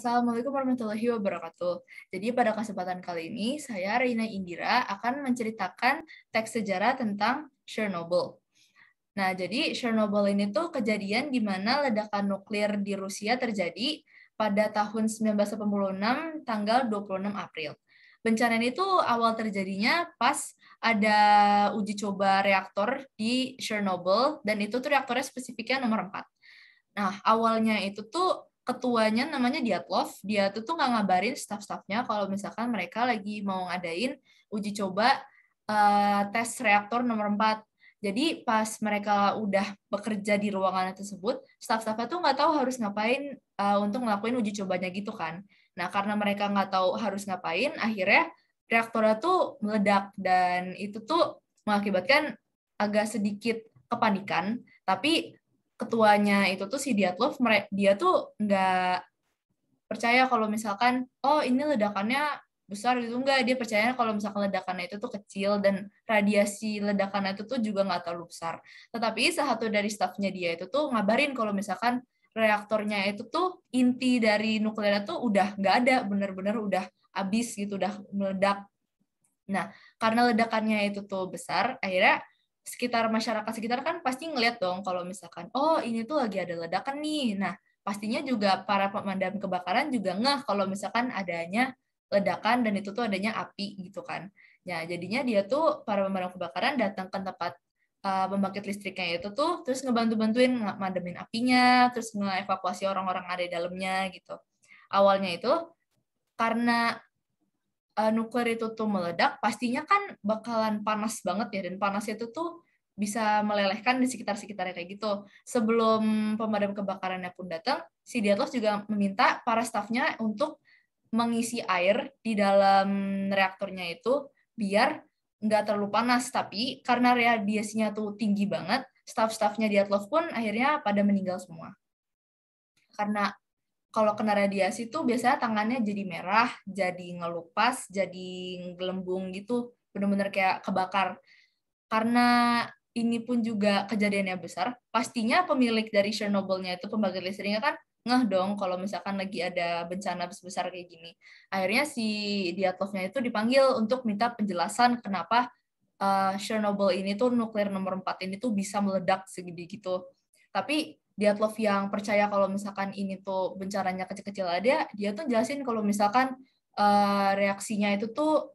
Assalamualaikum warahmatullahi wabarakatuh. Jadi pada kesempatan kali ini saya Reina Indira akan menceritakan teks sejarah tentang Chernobyl. Nah, jadi Chernobyl ini tuh kejadian di mana ledakan nuklir di Rusia terjadi pada tahun 1986 tanggal 26 April. Bencana ini tuh awal terjadinya pas ada uji coba reaktor di Chernobyl dan itu tuh reaktornya spesifiknya nomor 4. Nah, awalnya itu tuh ketuanya namanya Diatlov, dia tuh tuh nggak ngabarin staff-staffnya kalau misalkan mereka lagi mau ngadain uji coba uh, tes reaktor nomor 4. Jadi pas mereka udah bekerja di ruangan tersebut, staff-staffnya tuh nggak tahu harus ngapain uh, untuk ngelakuin uji cobanya gitu kan. Nah karena mereka nggak tahu harus ngapain, akhirnya reaktornya tuh meledak dan itu tuh mengakibatkan agak sedikit kepanikan. Tapi ketuanya itu tuh si Diatlov dia tuh nggak percaya kalau misalkan oh ini ledakannya besar gitu enggak dia percaya kalau misalkan ledakannya itu tuh kecil dan radiasi ledakannya itu tuh juga nggak terlalu besar tetapi salah satu dari staffnya dia itu tuh ngabarin kalau misalkan reaktornya itu tuh inti dari nuklearnya tuh udah nggak ada bener-bener udah habis gitu udah meledak nah karena ledakannya itu tuh besar akhirnya sekitar masyarakat sekitar kan pasti ngeliat dong kalau misalkan oh ini tuh lagi ada ledakan nih nah pastinya juga para pemadam kebakaran juga ngeh kalau misalkan adanya ledakan dan itu tuh adanya api gitu kan ya jadinya dia tuh para pemadam kebakaran datang ke tempat uh, pembangkit listriknya itu tuh terus ngebantu-bantuin mademin apinya terus ngevakuasi orang-orang ada di dalamnya gitu awalnya itu karena uh, nuklir itu tuh meledak, pastinya kan bakalan panas banget ya dan panas itu tuh bisa melelehkan di sekitar-sekitarnya kayak gitu. Sebelum pemadam kebakarannya pun datang, si Diatlos juga meminta para stafnya untuk mengisi air di dalam reaktornya itu biar nggak terlalu panas. Tapi karena radiasinya tuh tinggi banget, staf-stafnya Diatlov pun akhirnya pada meninggal semua. Karena kalau kena radiasi tuh biasanya tangannya jadi merah, jadi ngelupas, jadi gelembung gitu, bener-bener kayak kebakar. Karena ini pun juga kejadiannya besar, pastinya pemilik dari Chernobyl-nya itu pembangkit listriknya kan ngeh dong kalau misalkan lagi ada bencana besar kayak gini. Akhirnya si Diatlovnya itu dipanggil untuk minta penjelasan kenapa uh, Chernobyl ini tuh nuklir nomor 4 ini tuh bisa meledak segede gitu. Tapi Diatlov yang percaya kalau misalkan ini tuh bencananya kecil-kecil ada, dia tuh jelasin kalau misalkan uh, reaksinya itu tuh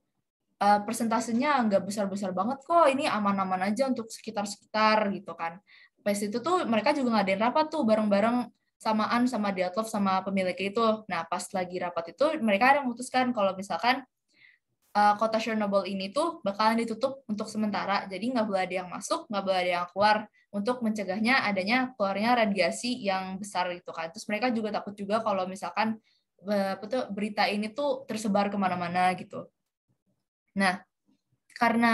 uh, persentasenya nggak besar-besar banget kok, ini aman-aman aja untuk sekitar-sekitar gitu kan. Pas itu tuh mereka juga ngadain rapat tuh bareng-bareng samaan sama Diatlov sama pemiliknya itu. Nah, pas lagi rapat itu mereka ada memutuskan kalau misalkan uh, kota Chernobyl ini tuh bakalan ditutup untuk sementara. Jadi nggak boleh ada yang masuk, nggak boleh ada yang keluar untuk mencegahnya adanya keluarnya radiasi yang besar itu kan. Terus mereka juga takut juga kalau misalkan eh, berita ini tuh tersebar kemana-mana gitu. Nah, karena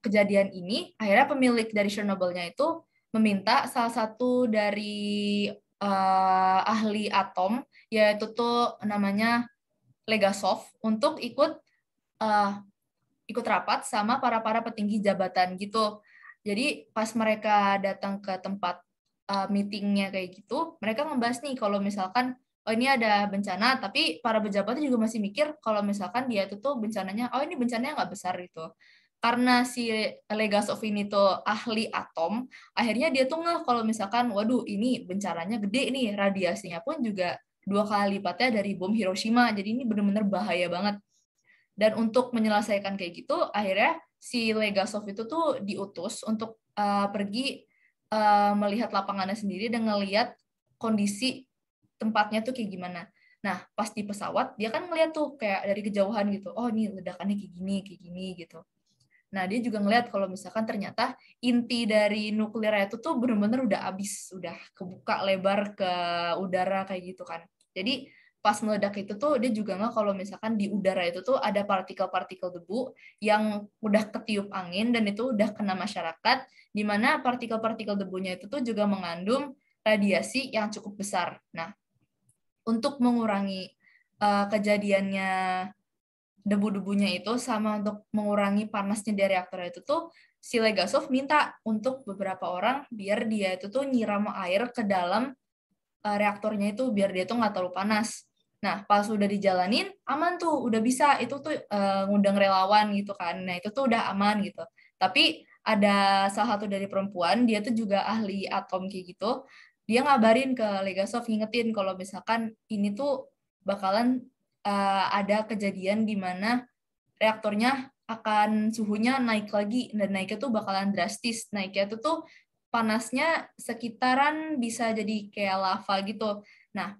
kejadian ini, akhirnya pemilik dari Chernobyl-nya itu meminta salah satu dari uh, ahli atom, yaitu tuh namanya Legasov, untuk ikut uh, ikut rapat sama para para petinggi jabatan gitu jadi pas mereka datang ke tempat uh, meetingnya kayak gitu, mereka membahas nih kalau misalkan oh ini ada bencana, tapi para pejabatnya juga masih mikir kalau misalkan dia itu tuh bencananya, oh ini bencananya nggak besar gitu. Karena si Legasov ini tuh ahli atom, akhirnya dia tuh nggak kalau misalkan, waduh ini bencananya gede nih, radiasinya pun juga dua kali lipatnya dari bom Hiroshima, jadi ini bener-bener bahaya banget. Dan untuk menyelesaikan kayak gitu, akhirnya si Legasov itu tuh diutus untuk uh, pergi uh, melihat lapangannya sendiri dan ngelihat kondisi tempatnya tuh kayak gimana. Nah, pas di pesawat dia kan ngeliat tuh kayak dari kejauhan gitu. Oh, ini ledakannya kayak gini, kayak gini gitu. Nah, dia juga ngeliat kalau misalkan ternyata inti dari nuklir itu tuh bener-bener udah abis, udah kebuka lebar ke udara kayak gitu kan. Jadi pas meledak itu tuh dia juga nggak kalau misalkan di udara itu tuh ada partikel-partikel debu yang udah ketiup angin dan itu udah kena masyarakat di mana partikel-partikel debunya itu tuh juga mengandung radiasi yang cukup besar. Nah, untuk mengurangi uh, kejadiannya debu-debunya itu sama untuk mengurangi panasnya di reaktor itu tuh si Legasov minta untuk beberapa orang biar dia itu tuh nyiram air ke dalam eh, reaktornya itu biar dia tuh nggak terlalu panas. Nah, pas udah dijalanin, aman tuh, udah bisa. Itu tuh uh, ngundang relawan gitu kan. Nah, itu tuh udah aman gitu. Tapi ada salah satu dari perempuan, dia tuh juga ahli atom kayak gitu. Dia ngabarin ke Legasov, ngingetin kalau misalkan ini tuh bakalan uh, ada kejadian di mana reaktornya akan suhunya naik lagi dan naiknya tuh bakalan drastis. Naiknya tuh tuh panasnya sekitaran bisa jadi kayak lava gitu. Nah,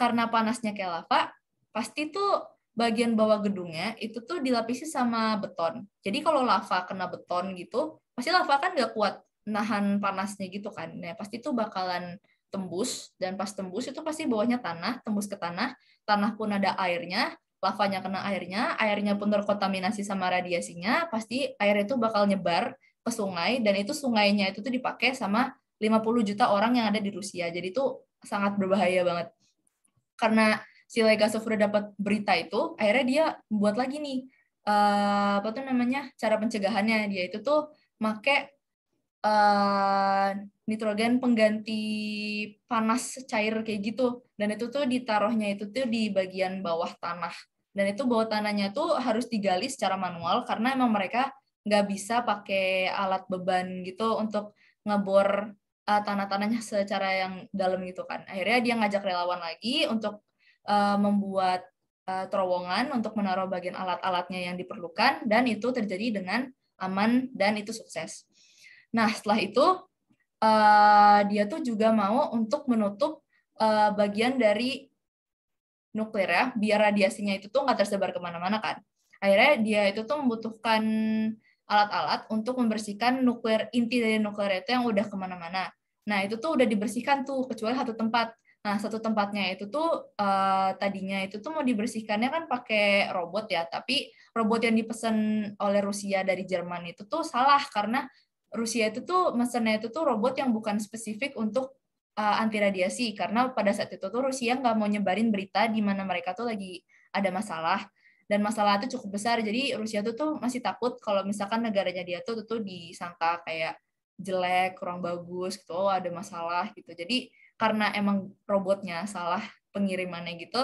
karena panasnya kayak lava, pasti tuh bagian bawah gedungnya itu tuh dilapisi sama beton. Jadi kalau lava kena beton gitu, pasti lava kan nggak kuat nahan panasnya gitu kan. Nah, pasti tuh bakalan tembus dan pas tembus itu pasti bawahnya tanah, tembus ke tanah, tanah pun ada airnya, lavanya kena airnya, airnya pun terkontaminasi sama radiasinya, pasti air itu bakal nyebar ke sungai dan itu sungainya itu tuh dipakai sama 50 juta orang yang ada di Rusia. Jadi itu sangat berbahaya banget karena si Legasov udah dapat berita itu, akhirnya dia buat lagi nih uh, apa tuh namanya cara pencegahannya dia itu tuh make uh, nitrogen pengganti panas cair kayak gitu dan itu tuh ditaruhnya itu tuh di bagian bawah tanah dan itu bawah tanahnya tuh harus digali secara manual karena emang mereka nggak bisa pakai alat beban gitu untuk ngebor uh, eh, tanah-tanahnya secara yang dalam gitu kan. Akhirnya dia ngajak relawan lagi untuk uh, membuat uh, terowongan untuk menaruh bagian alat-alatnya yang diperlukan dan itu terjadi dengan aman dan itu sukses. Nah setelah itu uh, dia tuh juga mau untuk menutup uh, bagian dari nuklir ya, biar radiasinya itu tuh nggak tersebar kemana-mana kan. Akhirnya dia itu tuh membutuhkan alat-alat untuk membersihkan nuklir inti dari nuklir itu yang udah kemana-mana. Nah, itu tuh udah dibersihkan tuh kecuali satu tempat. Nah, satu tempatnya itu tuh uh, tadinya itu tuh mau dibersihkannya kan pakai robot ya, tapi robot yang dipesan oleh Rusia dari Jerman itu tuh salah karena Rusia itu tuh mesennya itu tuh robot yang bukan spesifik untuk uh, eh, anti radiasi karena pada saat itu tuh Rusia nggak mau nyebarin berita di mana mereka tuh lagi ada masalah dan masalah itu cukup besar jadi Rusia itu tuh masih takut kalau misalkan negaranya dia tuh tuh disangka kayak jelek, kurang bagus gitu, oh ada masalah gitu. Jadi karena emang robotnya salah pengirimannya gitu,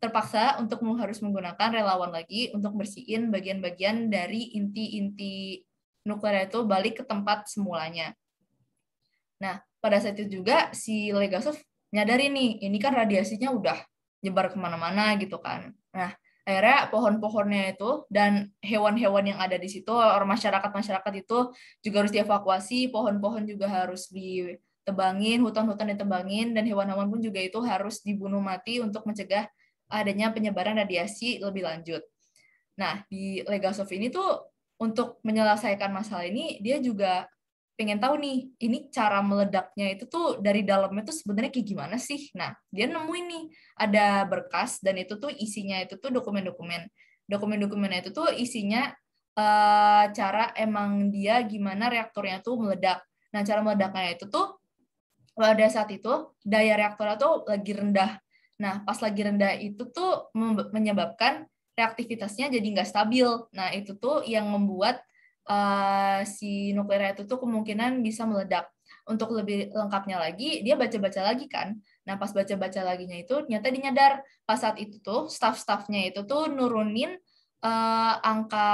terpaksa untuk harus menggunakan relawan lagi untuk bersihin bagian-bagian dari inti-inti nuklir itu balik ke tempat semulanya. Nah, pada saat itu juga si Legasov nyadari nih, ini kan radiasinya udah nyebar kemana-mana gitu kan. Nah, akhirnya pohon-pohonnya itu dan hewan-hewan yang ada di situ orang masyarakat-masyarakat itu juga harus dievakuasi pohon-pohon juga harus ditebangin hutan-hutan ditebangin dan hewan-hewan pun juga itu harus dibunuh mati untuk mencegah adanya penyebaran radiasi lebih lanjut nah di Legasov ini tuh untuk menyelesaikan masalah ini dia juga pengen tahu nih ini cara meledaknya itu tuh dari dalamnya tuh sebenarnya kayak gimana sih nah dia nemuin nih ada berkas dan itu tuh isinya itu tuh dokumen-dokumen dokumen-dokumennya itu tuh isinya uh, cara emang dia gimana reaktornya tuh meledak nah cara meledaknya itu tuh pada saat itu daya reaktornya tuh lagi rendah nah pas lagi rendah itu tuh menyebabkan reaktivitasnya jadi nggak stabil nah itu tuh yang membuat Eh, si nuklir itu tuh kemungkinan bisa meledak. Untuk lebih lengkapnya lagi, dia baca-baca lagi kan. Nah, pas baca-baca laginya itu ternyata dinyadar pas saat itu tuh staff-staffnya itu tuh nurunin uh, angka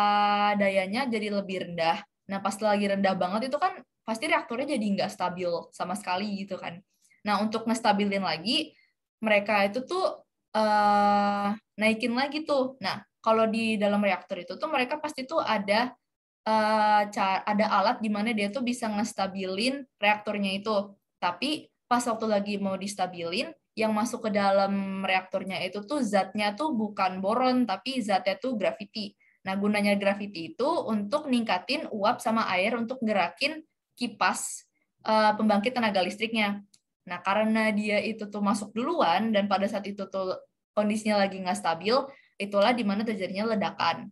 dayanya jadi lebih rendah. Nah, pas lagi rendah banget itu kan pasti reaktornya jadi nggak stabil sama sekali gitu kan. Nah, untuk ngestabilin lagi, mereka itu tuh uh, naikin lagi tuh. Nah, kalau di dalam reaktor itu tuh mereka pasti tuh ada Eh, ada alat di mana dia tuh bisa ngestabilin reaktornya itu. Tapi pas waktu lagi mau distabilin, yang masuk ke dalam reaktornya itu tuh zatnya tuh bukan boron, tapi zatnya tuh grafiti. Nah, gunanya grafiti itu untuk ningkatin uap sama air untuk gerakin kipas uh, pembangkit tenaga listriknya. Nah, karena dia itu tuh masuk duluan dan pada saat itu tuh kondisinya lagi nggak stabil, itulah di mana terjadinya ledakan.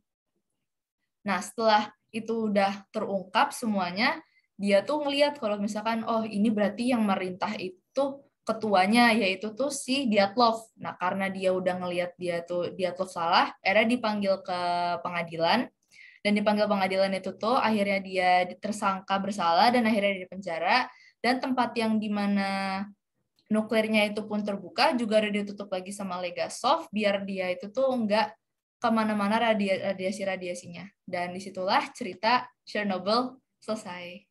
Nah, setelah itu udah terungkap semuanya, dia tuh ngeliat kalau misalkan oh ini berarti yang merintah itu ketuanya yaitu tuh si Diatlov. Nah, karena dia udah ngeliat dia tuh Diatlov salah, era dipanggil ke pengadilan dan dipanggil pengadilan itu tuh akhirnya dia tersangka bersalah dan akhirnya di penjara dan tempat yang dimana nuklirnya itu pun terbuka juga udah ditutup lagi sama Legasov biar dia itu tuh nggak kemana-mana radiasi-radiasinya. Dan disitulah cerita Chernobyl selesai.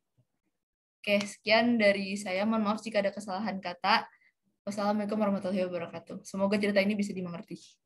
Oke, sekian dari saya. Mohon maaf jika ada kesalahan kata. Wassalamualaikum warahmatullahi wabarakatuh. Semoga cerita ini bisa dimengerti.